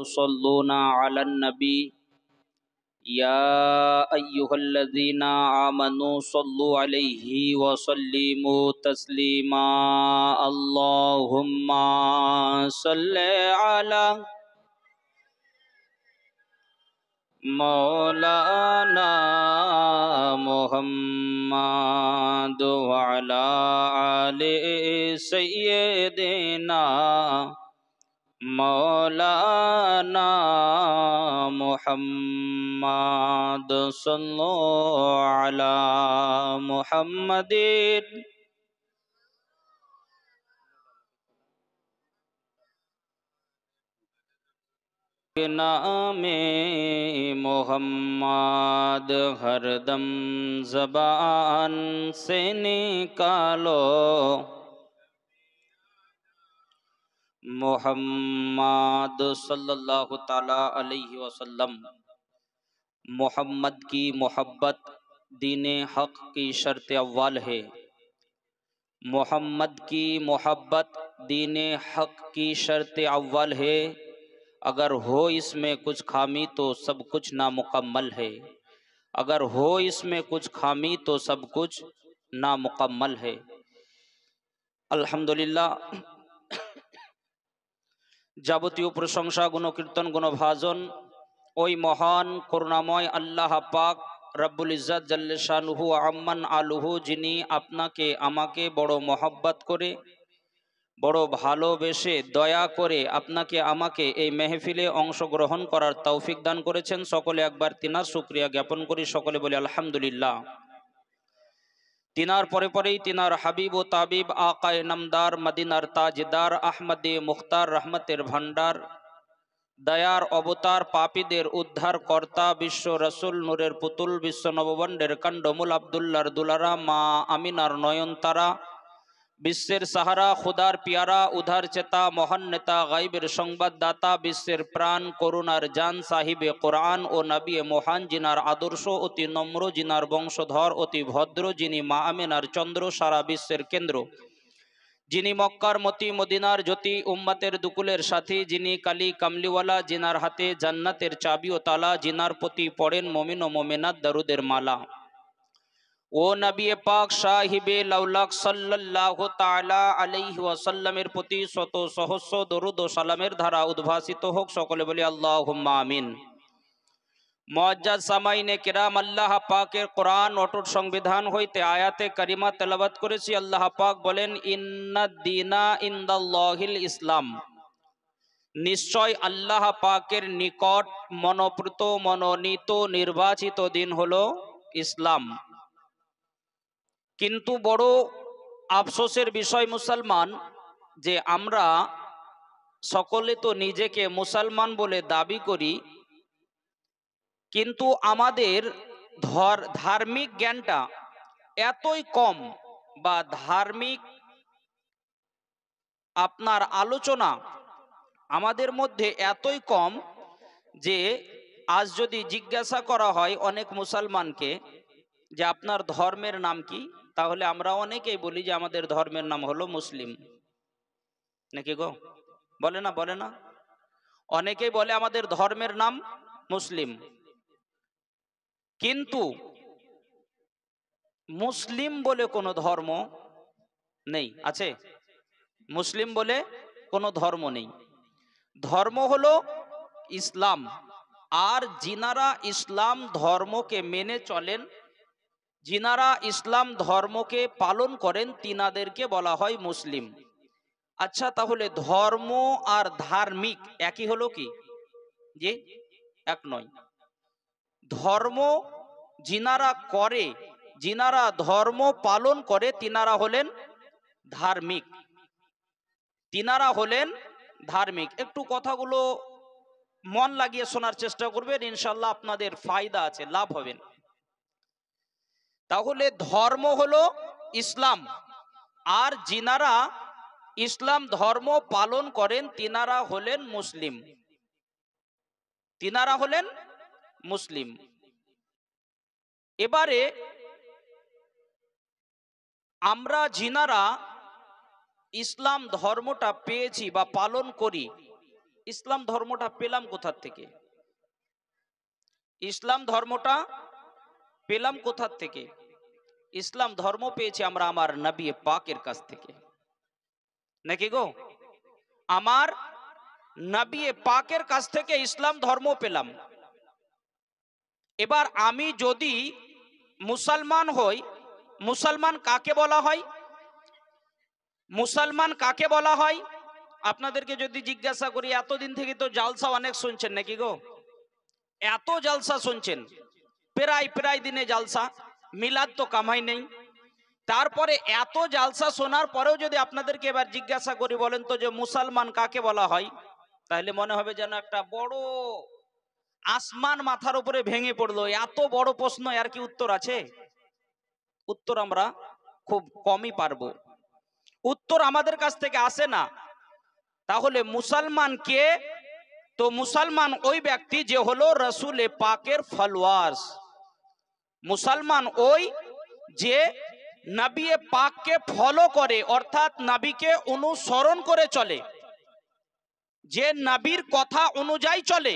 تصلون على النبي يا أيها الذين آمنوا صلوا عليه وسلموا تسليما اللهم صل على مولانا محمد وعلى آل سيدنا مولانا محمد صلوا على محمد نام محمد هردم زبان سے نکالو محمد صلی اللہ تعالیٰ علیہ وسلم محمد کی محبت دین حق کی شرط اول ہے محمد کی محبت دین حق کی شرط اول ہے اگر ہو اس میں کچھ خامی تو سب کچھ نامکمل ہے اگر ہو اس میں کچھ خامی تو سب کچھ نامکمل ہے الحمدللہ যাবতীয় প্রশংসা গুণকীর্তন গুণভাজন ওই মহান করুণাময় আল্লাহ পাক রব্বুল ইজাত জাল্লেশানহু আহম্মান আলুহু যিনি আপনাকে আমাকে বড় মহব্বত করে বড় ভালোবেসে দয়া করে আপনাকে আমাকে এই মেহফিলে অংশগ্রহণ করার তৌফিক দান করেছেন সকলে একবার তিনার শুক্রিয়া জ্ঞাপন করি সকলে বলি আলহামদুলিল্লাহ তিনার পরে পরেই তিনার হাবিব ও তাবিব আকায় নামদার মদিনার তাজদার আহমদে মুখতার রহমতের ভান্ডার দয়ার অবতার পাপীদের উদ্ধার কর্তা বিশ্ব রসুল নূরের পুতুল বিশ্ব নববণ্ডের কাণ্ডমুল আবদুল্লার দুলারা মা আমিনার নয়নতারা বিশ্বের সাহারা খুদার পিয়ারা উধার চেতা মহান নেতা গাইবের সংবাদদাতা বিশ্বের প্রাণ করুণার জান সাহিবে কোরআন ও নবিয়ে মহান জিনার আদর্শ অতি নম্র জিনার বংশধর অতি ভদ্র যিনি মা আমিনার চন্দ্র সারা বিশ্বের কেন্দ্র যিনি মক্কার মতি মদিনার জ্যোতি উম্মাতের দুকুলের সাথী যিনি কালি কামলিওয়ালা জিনার হাতে জান্নাতের চাবি ও তালা জিনার প্রতি পড়েন মমিন ও মোমেনাত দারুদের মালা ও নবী পাক সাহিবে লাউলাক সাল্লাল্লাহু তাআলা আলাইহি ওয়াসাল্লামের প্রতি শত সহস্র দরুদ ও সালামের ধারা উদ্ভাসিত হোক সকলে বলি আল্লাহুম্মা আমিন মুআজ্জাজ সামাইনে কিরাম আল্লাহ পাকের কোরআন অটুট সংবিধান হইতে আয়াতে কারিমা তেলাওয়াত করেছি আল্লাহ পাক বলেন ইন্নাদ দীনা ইনদাল্লাহিল ইসলাম নিশ্চয় আল্লাহ পাকের নিকট মনোপ্রত মনোনীত নির্বাচিত দিন হলো ইসলাম কিন্তু বড় আফসোসের বিষয় মুসলমান যে আমরা সকলে তো নিজেকে মুসলমান বলে দাবি করি কিন্তু আমাদের ধর ধার্মিক জ্ঞানটা এতই কম বা ধার্মিক আপনার আলোচনা আমাদের মধ্যে এতই কম যে আজ যদি জিজ্ঞাসা করা হয় অনেক মুসলমানকে যে আপনার ধর্মের নাম কি তাহলে আমরা অনেকেই বলি যে আমাদের ধর্মের নাম হলো মুসলিম নাকি গো বলে না বলে না অনেকেই বলে আমাদের ধর্মের নাম মুসলিম কিন্তু মুসলিম বলে কোনো ধর্ম নেই আছে মুসলিম বলে কোনো ধর্ম নেই ধর্ম হলো ইসলাম আর যিনারা ইসলাম ধর্মকে মেনে চলেন যিনারা ইসলাম ধর্মকে পালন করেন তিনাদেরকে বলা হয় মুসলিম আচ্ছা তাহলে ধর্ম আর ধার্মিক একই হলো কি যে এক নয় ধর্ম যিনারা করে যিনারা ধর্ম পালন করে তিনারা হলেন ধার্মিক তিনারা হলেন ধার্মিক একটু কথাগুলো মন লাগিয়ে শোনার চেষ্টা করবেন ইনশাল্লাহ আপনাদের ফায়দা আছে লাভ হবেন তাহলে ধর্ম হলো ইসলাম আর যিনারা ইসলাম ধর্ম পালন করেন তিনারা হলেন মুসলিম তিনারা হলেন মুসলিম এবারে আমরা যিনারা ইসলাম ধর্মটা পেয়েছি বা পালন করি ইসলাম ধর্মটা পেলাম কোথার থেকে ইসলাম ধর্মটা পেলাম কোথার থেকে ইসলাম ধর্ম পেয়েছে আমরা আমার নবী পাকের কাছ থেকে নাকি গো আমার নবী পাকের কাছ থেকে ইসলাম ধর্ম পেলাম এবার আমি যদি মুসলমান হই মুসলমান কাকে বলা হয় মুসলমান কাকে বলা হয় আপনাদেরকে যদি জিজ্ঞাসা করি এতদিন থেকে তো জালসা অনেক শুনছেন নাকি গো এত জালসা শুনছেন প্রায় প্রায় দিনে জালসা মিলাদ তো কামাই নেই তারপরে এত জালসা শোনার পরেও যদি আপনাদেরকে এবার জিজ্ঞাসা করি বলেন তো যে মুসলমান কাকে বলা হয় তাহলে মনে হবে যেন একটা বড় আসমান মাথার উপরে ভেঙে পড়লো এত বড় প্রশ্ন আর কি উত্তর আছে উত্তর আমরা খুব কমই পারবো উত্তর আমাদের কাছ থেকে আসে না তাহলে মুসলমান কে তো মুসলমান ওই ব্যক্তি যে হলো রসুলে পাকের ফলোয়ার্স মুসলমান ওই যে নাবিয়ে পাককে ফলো করে অর্থাৎ নাবিকে অনুসরণ করে চলে যে নাবির কথা অনুযায়ী চলে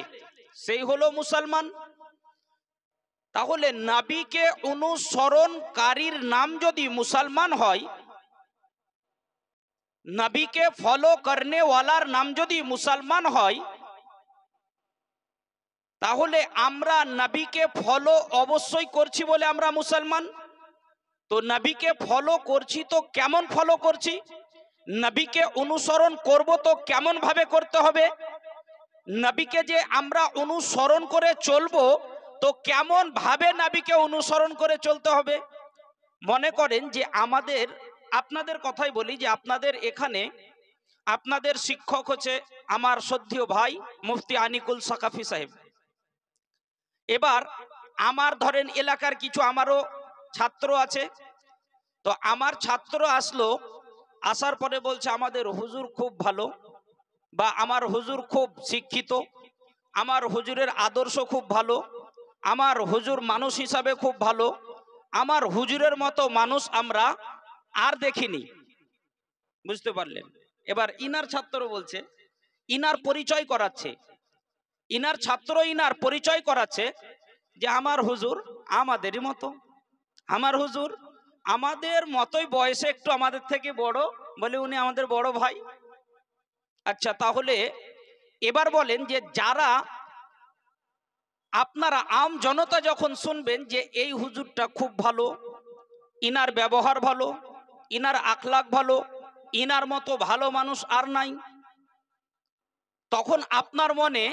সেই হলো মুসলমান তাহলে নাবিকে অনুসরণকারীর নাম যদি মুসলমান হয় নাবিকে ফলো করনেওয়ালার নাম যদি মুসলমান হয় তাহলে আমরা নবীকে ফলো অবশ্যই করছি বলে আমরা মুসলমান তো নবীকে ফলো করছি তো কেমন ফলো করছি নবীকে অনুসরণ করব তো কেমনভাবে করতে হবে নবীকে যে আমরা অনুসরণ করে চলবো তো কেমনভাবে নাবিকে অনুসরণ করে চলতে হবে মনে করেন যে আমাদের আপনাদের কথাই বলি যে আপনাদের এখানে আপনাদের শিক্ষক হচ্ছে আমার সদ্য ভাই মুফতি আনিকুল সাকাফি সাহেব এবার আমার ধরেন এলাকার কিছু আমারও ছাত্র আছে তো আমার ছাত্র আসলো আসার পরে বলছে আমাদের হুজুর খুব ভালো বা আমার হুজুর খুব শিক্ষিত আমার হুজুরের আদর্শ খুব ভালো আমার হুজুর মানুষ হিসাবে খুব ভালো আমার হুজুরের মতো মানুষ আমরা আর দেখিনি বুঝতে পারলেন এবার ইনার ছাত্র বলছে ইনার পরিচয় করাচ্ছে ইনার ছাত্র ইনার পরিচয় করাচ্ছে যে আমার হুজুর আমাদেরই মতো আমার হুজুর আমাদের মতোই বয়সে একটু আমাদের থেকে বড় বলে উনি আমাদের বড় ভাই আচ্ছা তাহলে এবার বলেন যে যারা আপনারা আম জনতা যখন শুনবেন যে এই হুজুরটা খুব ভালো ইনার ব্যবহার ভালো ইনার আখলাক ভালো ইনার মতো ভালো মানুষ আর নাই তখন আপনার মনে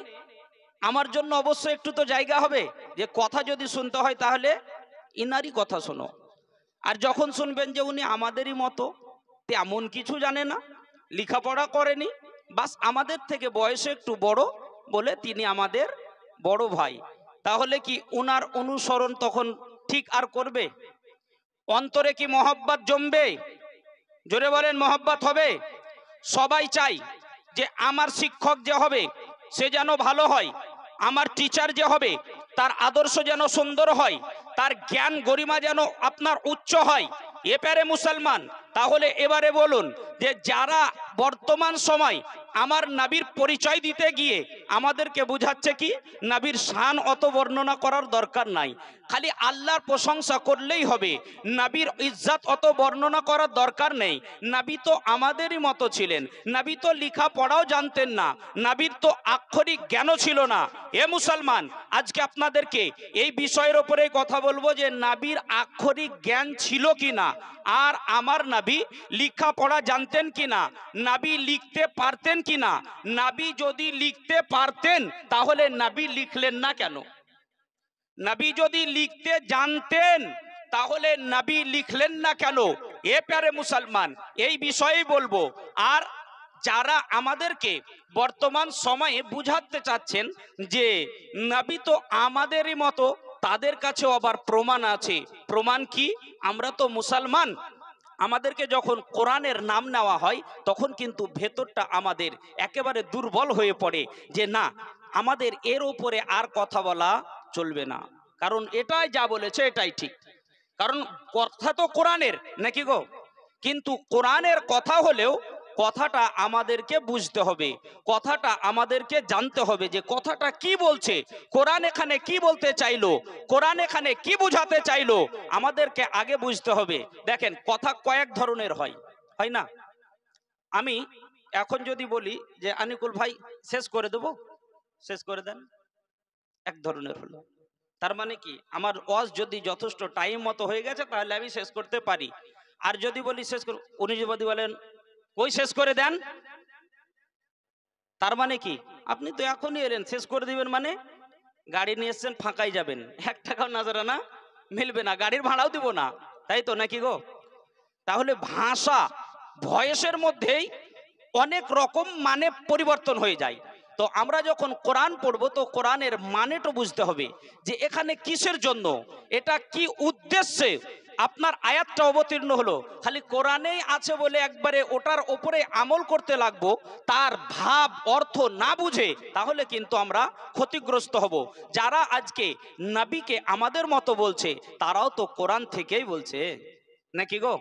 আমার জন্য অবশ্য একটু তো জায়গা হবে যে কথা যদি শুনতে হয় তাহলে ইনারই কথা শোনো আর যখন শুনবেন যে উনি আমাদেরই মতো তেমন কিছু জানে না লেখাপড়া করেনি বাস আমাদের থেকে বয়সে একটু বড় বলে তিনি আমাদের বড় ভাই তাহলে কি উনার অনুসরণ তখন ঠিক আর করবে অন্তরে কি মহব্বত জমবে জোরে বলেন মহব্বত হবে সবাই চাই যে আমার শিক্ষক যে হবে সে যেন ভালো হয় আমার টিচার যে হবে তার আদর্শ যেন সুন্দর হয় তার জ্ঞান গরিমা যেন আপনার উচ্চ হয় এপারে মুসলমান তাহলে এবারে বলুন যে যারা বর্তমান সময় আমার নাবির পরিচয় দিতে গিয়ে আমাদেরকে বুঝাচ্ছে কি নাবির শান অত বর্ণনা করার দরকার নাই খালি আল্লাহর প্রশংসা করলেই হবে নাবির ইজ্জাত অত বর্ণনা করার দরকার নেই নাবি তো আমাদেরই মতো ছিলেন নাবি তো লিখা পড়াও জানতেন না নাবির তো আক্ষরিক জ্ঞানও ছিল না এ মুসলমান আজকে আপনাদেরকে এই বিষয়ের ওপরে কথা বলবো যে নাবির আক্ষরিক জ্ঞান ছিল কি না আর আমার নাবি নাবি লেখাপড়া জানতেন কিনা নাবি লিখতে পারতেন কিনা নাবি যদি লিখতে পারতেন তাহলে নাবি লিখলেন না কেন নাবি যদি লিখতে জানতেন তাহলে নাবি লিখলেন না কেন এ প্যারে মুসলমান এই বিষয়েই বলবো আর যারা আমাদেরকে বর্তমান সময়ে বুঝাতে চাচ্ছেন যে নাবি তো আমাদেরই মতো তাদের কাছে আবার প্রমাণ আছে প্রমাণ কি আমরা তো মুসলমান আমাদেরকে যখন কোরআনের নাম নেওয়া হয় তখন কিন্তু ভেতরটা আমাদের একেবারে দুর্বল হয়ে পড়ে যে না আমাদের এর ওপরে আর কথা বলা চলবে না কারণ এটাই যা বলেছে এটাই ঠিক কারণ কথা তো কোরআনের নাকি গো কিন্তু কোরআনের কথা হলেও কথাটা আমাদেরকে বুঝতে হবে কথাটা আমাদেরকে জানতে হবে যে কথাটা কি বলছে কোরআন এখানে কি বলতে চাইলো কোরআন এখানে কি বুঝাতে চাইলো আমাদেরকে আগে বুঝতে হবে দেখেন কথা কয়েক ধরনের হয় হয় না আমি এখন যদি বলি যে আনিকুল ভাই শেষ করে দেব শেষ করে দেন এক ধরনের হলো তার মানে কি আমার ওয়াজ যদি যথেষ্ট টাইম মতো হয়ে গেছে তাহলে আমি শেষ করতে পারি আর যদি বলি শেষ করি উনি যদি বলেন কই শেষ করে দেন তার মানে কি আপনি তো এখনই এলেন শেষ করে দিবেন মানে গাড়ি নিয়ে এসছেন ফাঁকাই যাবেন এক টাকাও না মিলবে না গাড়ির ভাড়াও দিব না তাই তো নাকি গো তাহলে ভাষা ভয়েসের মধ্যেই অনেক রকম মানে পরিবর্তন হয়ে যায় তো আমরা যখন কোরআন পড়বো তো কোরআনের মানেটা বুঝতে হবে যে এখানে কিসের জন্য এটা কি উদ্দেশ্যে আপনার আয়াতটা অবতীর্ণ হলো খালি কোরআনেই আছে বলে একবারে ওটার ওপরে আমল করতে লাগবো তার ভাব অর্থ না বুঝে তাহলে কিন্তু আমরা ক্ষতিগ্রস্ত হব যারা আজকে নাবিকে আমাদের মতো বলছে তারাও তো কোরআন থেকেই বলছে নাকি গো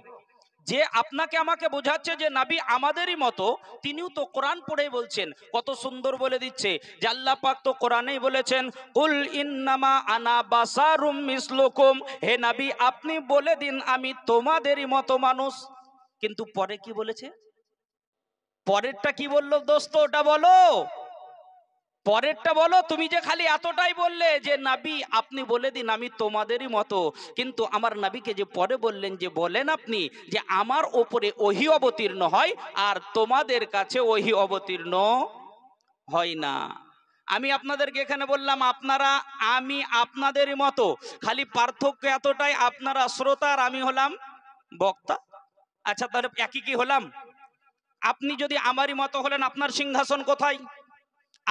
যে আপনাকে আমাকে বোঝাচ্ছে যে নাবি আমাদেরই মতো তিনিও তো কোরআন পড়েই বলছেন কত সুন্দর বলে দিচ্ছে যে আল্লাহ পাক তো কোরআনেই বলেছেন কুল ইন্নামা আনা বাসারুম মিসলুকুম হে নাবি আপনি বলে দিন আমি তোমাদেরই মতো মানুষ কিন্তু পরে কি বলেছে পরেরটা কি বললো দোস্ত ওটা বলো পরেরটা বলো তুমি যে খালি এতটাই বললে যে নাবি আপনি বলে দিন আমি তোমাদেরই মতো কিন্তু আমার নাবিকে যে পরে বললেন যে বলেন আপনি যে আমার ওপরে ওহি অবতীর্ণ হয় আর তোমাদের কাছে ওহি অবতীর্ণ হয় না আমি আপনাদেরকে এখানে বললাম আপনারা আমি আপনাদেরই মতো খালি পার্থক্য এতটাই আপনারা শ্রোতা আর আমি হলাম বক্তা আচ্ছা তাহলে একই কি হলাম আপনি যদি আমারই মতো হলেন আপনার সিংহাসন কোথায়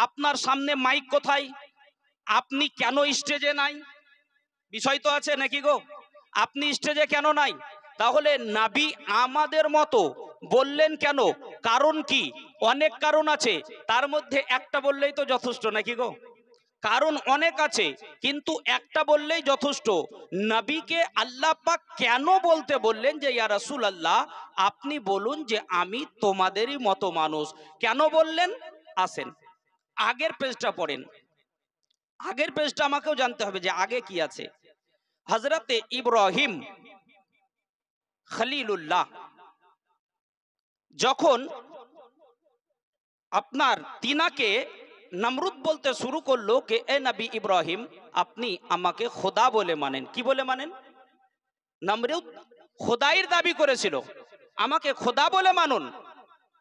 আপনার সামনে মাইক কোথায় আপনি কেন স্টেজে নাই বিষয় তো আছে নাকি গো আপনি স্টেজে কেন নাই তাহলে নাবি আমাদের মতো বললেন কেন কারণ কি অনেক কারণ আছে তার মধ্যে একটা বললেই তো যথেষ্ট নাকি গো কারণ অনেক আছে কিন্তু একটা বললেই যথেষ্ট নবীকে আল্লাহ পাক কেন বলতে বললেন যে ইয়া রাসুল আল্লাহ আপনি বলুন যে আমি তোমাদেরই মতো মানুষ কেন বললেন আসেন আগের পেজটা পড়েন আগের পেজটা আমাকেও জানতে হবে যে আগে কি আছে হজরতে ইব্রাহিম খালিলুল্লাহ যখন আপনার তিনাকে নামরুদ বলতে শুরু করলো কে এ নবী ইব্রাহিম আপনি আমাকে খোদা বলে মানেন কি বলে মানেন নামরুদ খোদাইয়ের দাবি করেছিল আমাকে খোদা বলে মানুন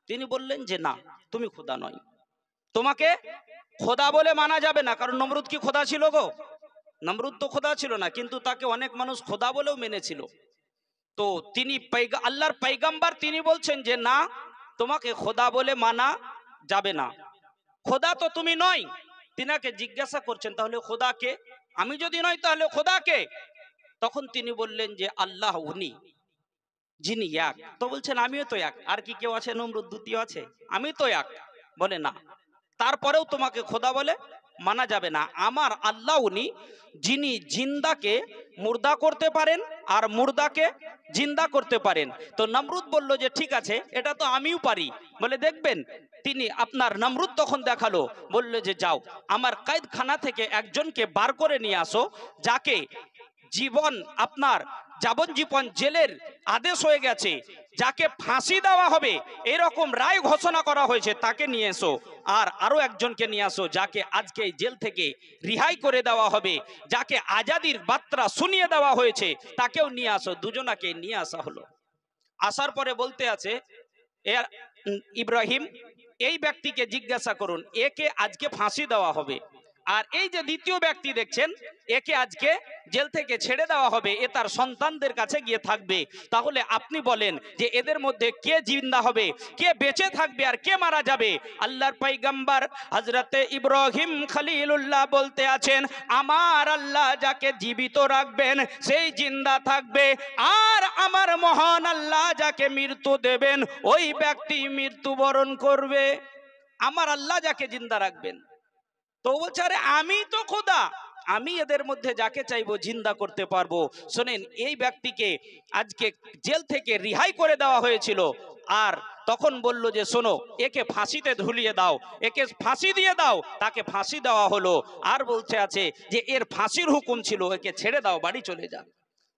তিনি বললেন যে না তুমি খোদা নয় তোমাকে খোদা বলে মানা যাবে না কারণ নমরুদ কি খোদা ছিল গো নমরুদ তো খোদা ছিল না কিন্তু তাকে অনেক মানুষ খোদা বলেও মেনেছিল তো তিনি আল্লাহর পাইগাম্বার তিনি বলছেন যে না তোমাকে খোদা বলে মানা যাবে না খোদা তো তুমি নয় তিনাকে জিজ্ঞাসা করছেন তাহলে খোদাকে আমি যদি নয় তাহলে খোদাকে তখন তিনি বললেন যে আল্লাহ উনি যিনি এক তো বলছেন আমিও তো এক আর কি কেউ আছে নমরুদ দ্বিতীয় আছে আমি তো এক বলে না তারপরেও তোমাকে খোদা বলে মানা যাবে না আমার আল্লাহ উনি যিনি জিন্দাকে মুর্দা করতে পারেন আর মুর্দাকে জিন্দা করতে পারেন তো নমরুদ বলল যে ঠিক আছে এটা তো আমিও পারি বলে দেখবেন তিনি আপনার নমরুদ তখন দেখালো বলল যে যাও আমার কায়দখানা থেকে একজনকে বার করে নিয়ে আসো যাকে জীবন আপনার যাবজ্জীবন জেলের আদেশ হয়ে গেছে যাকে ফাঁসি দেওয়া হবে এরকম রায় ঘোষণা করা হয়েছে তাকে নিয়ে এসো আর আরও একজনকে নিয়ে আসো যাকে আজকে জেল থেকে রিহাই করে দেওয়া হবে যাকে আজাদির বার্তা শুনিয়ে দেওয়া হয়েছে তাকেও নিয়ে আসো দুজনাকে নিয়ে আসা হলো আসার পরে বলতে আছে ইব্রাহিম এই ব্যক্তিকে জিজ্ঞাসা করুন একে আজকে ফাঁসি দেওয়া হবে আর এই যে দ্বিতীয় ব্যক্তি দেখছেন একে আজকে জেল থেকে ছেড়ে দেওয়া হবে এ তার সন্তানদের কাছে গিয়ে থাকবে তাহলে আপনি বলেন যে এদের মধ্যে কে জিন্দা হবে কে বেঁচে থাকবে আর কে মারা যাবে আল্লাহর পাইগাম্বার হজরতে ইব্রাহিম খালিলুল্লাহ বলতে আছেন আমার আল্লাহ যাকে জীবিত রাখবেন সেই জিন্দা থাকবে আর আমার মহান আল্লাহ যাকে মৃত্যু দেবেন ওই ব্যক্তি মৃত্যুবরণ করবে আমার আল্লাহ যাকে জিন্দা রাখবেন তো বলছে আরে আমি তো খোদা আমি এদের মধ্যে যাকে চাইবো জিন্দা করতে পারবো শোনেন এই ব্যক্তিকে আজকে জেল থেকে রিহাই করে দেওয়া হয়েছিল আর তখন বলল যে শোনো একে ফাঁসিতে ঝুলিয়ে দাও একে ফাঁসি দিয়ে দাও তাকে ফাঁসি দেওয়া হলো আর বলছে আছে যে এর ফাঁসির হুকুম ছিল একে ছেড়ে দাও বাড়ি চলে যা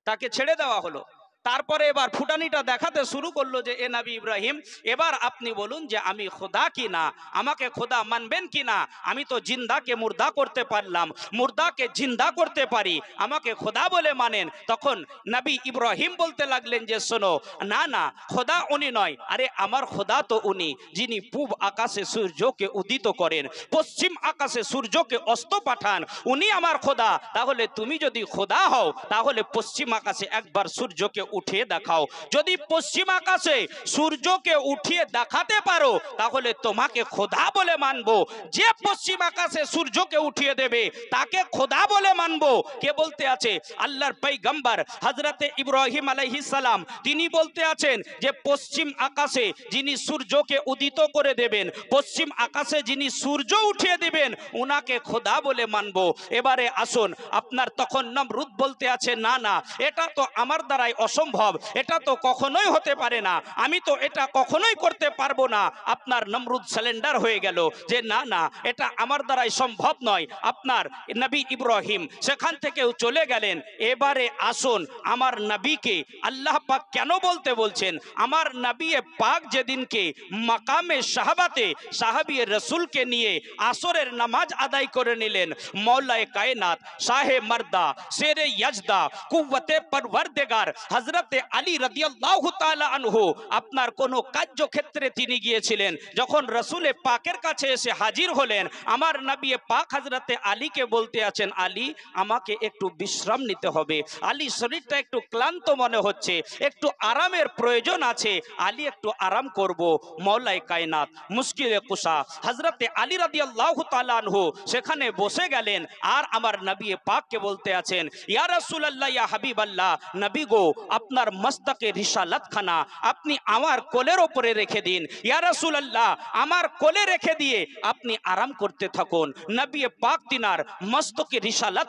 তাকে ছেড়ে দেওয়া হলো তারপরে এবার ফুটানিটা দেখাতে শুরু করলো যে এ নাবি ইব্রাহিম এবার আপনি বলুন যে আমি খোদা কি না আমাকে খোদা মানবেন কি না আমি তো জিন্দাকে মুর্দা করতে পারলাম মুর্দাকে জিন্দা করতে পারি আমাকে খোদা বলে মানেন তখন নাবি ইব্রাহিম বলতে লাগলেন যে শোনো না না খোদা উনি নয় আরে আমার খোদা তো উনি যিনি পূব আকাশে সূর্যকে উদিত করেন পশ্চিম আকাশে সূর্যকে অস্ত পাঠান উনি আমার খোদা তাহলে তুমি যদি খোদা হও তাহলে পশ্চিম আকাশে একবার সূর্যকে উঠিয়ে দেখাও যদি পশ্চিম আকাশে সূর্যকে উঠিয়ে দেখাতে পারো তাহলে তোমাকে খোদা বলে মানব যে পশ্চিম আকাশে সূর্যকে উঠিয়ে দেবে তাকে খোদা বলে মানব কে বলতে আছে আল্লাহর পৈগম্বর হজরতে ইব্রাহিম সালাম তিনি বলতে আছেন যে পশ্চিম আকাশে যিনি সূর্যকে উদিত করে দেবেন পশ্চিম আকাশে যিনি সূর্য উঠিয়ে দেবেন উনাকে খোদা বলে মানব এবারে আসুন আপনার তখন নাম রুদ বলতে আছে না না এটা তো আমার দ্বারাই অস অসম্ভব এটা তো কখনোই হতে পারে না আমি তো এটা কখনোই করতে পারবো না আপনার নমরুদ স্যালেন্ডার হয়ে গেল যে না না এটা আমার দ্বারাই সম্ভব নয় আপনার নবী ইব্রাহিম সেখান থেকেও চলে গেলেন এবারে আসুন আমার নবীকে আল্লাহ পাক কেন বলতে বলছেন আমার নবী পাক যেদিনকে মাকামে সাহাবাতে সাহাবি রসুলকে নিয়ে আসরের নামাজ আদায় করে নিলেন মৌলায় কায়নাত শাহে মর্দা শেরে ইয়াজদা কুয়তে পরওয়ারদেগার হযরত হজরতে আলী রাদিয়াল্লাহু আনহু আপনার কোনো কার্যক্ষেত্রে তিনি গিয়েছিলেন যখন রসুলে পাকের কাছে এসে হাজির হলেন আমার নাবিয়ে পাক হজরতে আলীকে বলতে আছেন আলী আমাকে একটু বিশ্রাম নিতে হবে আলী শরীরটা একটু ক্লান্ত মনে হচ্ছে একটু আরামের প্রয়োজন আছে আলী একটু আরাম করব মৌলাই কায়নাত মুশকিলে কুসা হজরতে আলী রাদিয়াল্লাহু তাআলা আনহু সেখানে বসে গেলেন আর আমার নবী পাককে বলতে আছেন ইয়া রাসূলুল্লাহ ইয়া হাবিবাল্লাহ নবী গো আপনার মস্তকে রিসালাত আপনি আমার কোলের ওপরে রেখে দিন ইয়ারসুল আল্লাহ আমার কোলে রেখে দিয়ে আপনি আরাম করতে থাকুন নবী পাক তিনার মস্তকে রিসালাত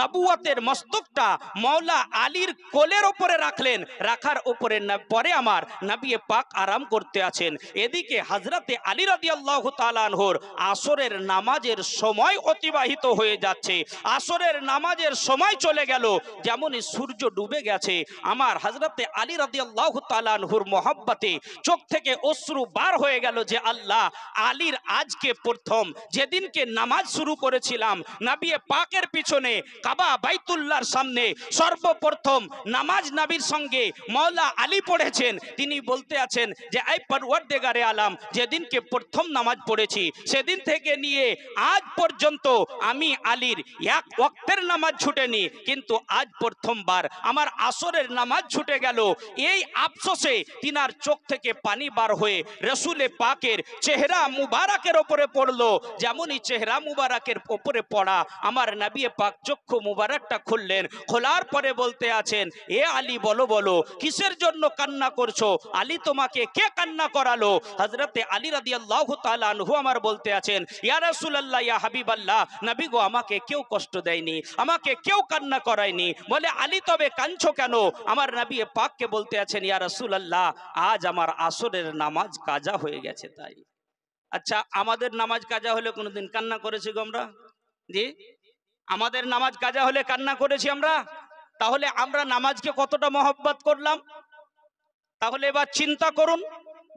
নবুয়াতের মস্তকটা মৌলা আলীর কোলের ওপরে রাখলেন রাখার ওপরে পরে আমার নবী পাক আরাম করতে আছেন এদিকে হজরতে আলী রাদি আল্লাহ তালানহর আসরের নামাজের সময় অতিবাহিত হয়ে যাচ্ছে আসরের নামাজের সময় চলে গেল যেমন সূর্য ডুবে গেছে আমার হজরতে আলী রাদিয়াল্লাহু তালানহুর মহব্বতে চোখ থেকে অশ্রু বার হয়ে গেল যে আল্লাহ আলীর আজকে প্রথম যেদিনকে নামাজ শুরু করেছিলাম নাবিয়ে পাকের পিছনে কাবা বাইতুল্লার সামনে সর্বপ্রথম নামাজ নাবির সঙ্গে মওলা আলী পড়েছেন তিনি বলতে আছেন যে আই দেগারে আলাম যেদিনকে প্রথম নামাজ পড়েছি সেদিন থেকে নিয়ে আজ পর্যন্ত আমি আলীর এক ওয়াক্তের নামাজ ছুটেনি কিন্তু আজ প্রথমবার আমার আসরের নামাজ ছুটে গেল এই আফসোসে তিনার চোখ থেকে পানি বার হয়ে রসুলে পাকের চেহারা মুবারাকের ওপরে পড়লো যেমনই চেহারা মুবারাকের ওপরে পড়া আমার নাবিয়ে পাক চক্ষু মুবারাকটা খুললেন খোলার পরে বলতে আছেন এ আলী বলো বলো কিসের জন্য কান্না করছো আলী তোমাকে কে কান্না করালো হজরতে আলী রাদি আল্লাহ তালু আমার বলতে আছেন ইয়া রসুল্লাহ ইয়া হাবিব আল্লাহ নাবি গো আমাকে কেউ কষ্ট দেয়নি আমাকে কেউ কান্না করায়নি বলে আলী তবে কাঁদছো কেন আমার নাবি পাককে বলতে আছেন ইয়া রাসুল আল্লাহ আজ আমার আসরের নামাজ কাজা হয়ে গেছে তাই আচ্ছা আমাদের নামাজ কাজা হলে কোনোদিন কান্না করেছি গো আমরা জি আমাদের নামাজ কাজা হলে কান্না করেছি আমরা তাহলে আমরা নামাজকে কতটা মহব্বত করলাম তাহলে এবার চিন্তা করুন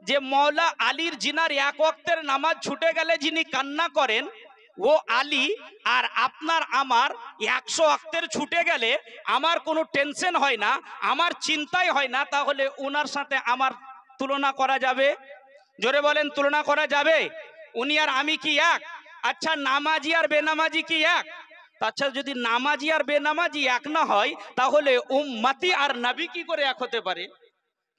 যে মৌলা আলীর জিনার এক ওয়াক্তের নামাজ ছুটে গেলে যিনি কান্না করেন ও আলী আর আপনার আমার একশো আক্তের ছুটে গেলে আমার কোনো টেনশন হয় না আমার চিন্তাই হয় না তাহলে ওনার সাথে আমার তুলনা করা যাবে জোরে বলেন তুলনা করা যাবে উনি আর আমি কি এক আচ্ছা নামাজি আর বেনামাজি কি এক আচ্ছা যদি নামাজি আর বেনামাজি এক না হয় তাহলে উম্মাতি আর নাবি কি করে এক হতে পারে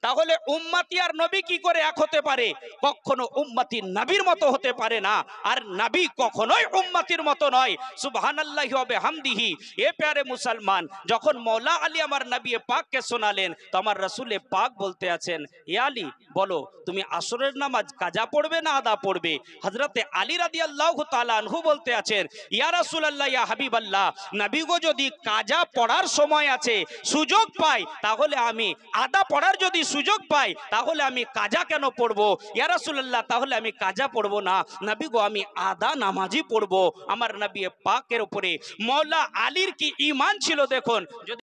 তাহলে উম্মাতি আর নবী কি করে এক হতে পারে কখনো উম্মাতি নাবির মতো হতে পারে না আর নাবি কখনোই উম্মাতির মতো নয় সুবহান আল্লাহ হবে হামদিহি এ প্যারে মুসলমান যখন মৌলা আলী আমার নবী পাককে শোনালেন তো আমার রসুলে পাক বলতে আছেন এ আলী বলো তুমি আসরের নামাজ কাজা পড়বে না আদা পড়বে হজরতে আলী রাদি আল্লাহ তালানহু বলতে আছেন ইয়া রসুল আল্লাহ ইয়া হাবিব আল্লাহ নবীগো যদি কাজা পড়ার সময় আছে সুযোগ পায় তাহলে আমি আদা পড়ার যদি সুযোগ পাই তাহলে আমি কাজা কেন পড়বো ইয়ারাসুল্লাহ তাহলে আমি কাজা পড়বো না নাবি গো আমি আদা নামাজি পড়বো আমার নাবি পাকের উপরে মৌলা আলীর কি ইমান ছিল দেখুন যদি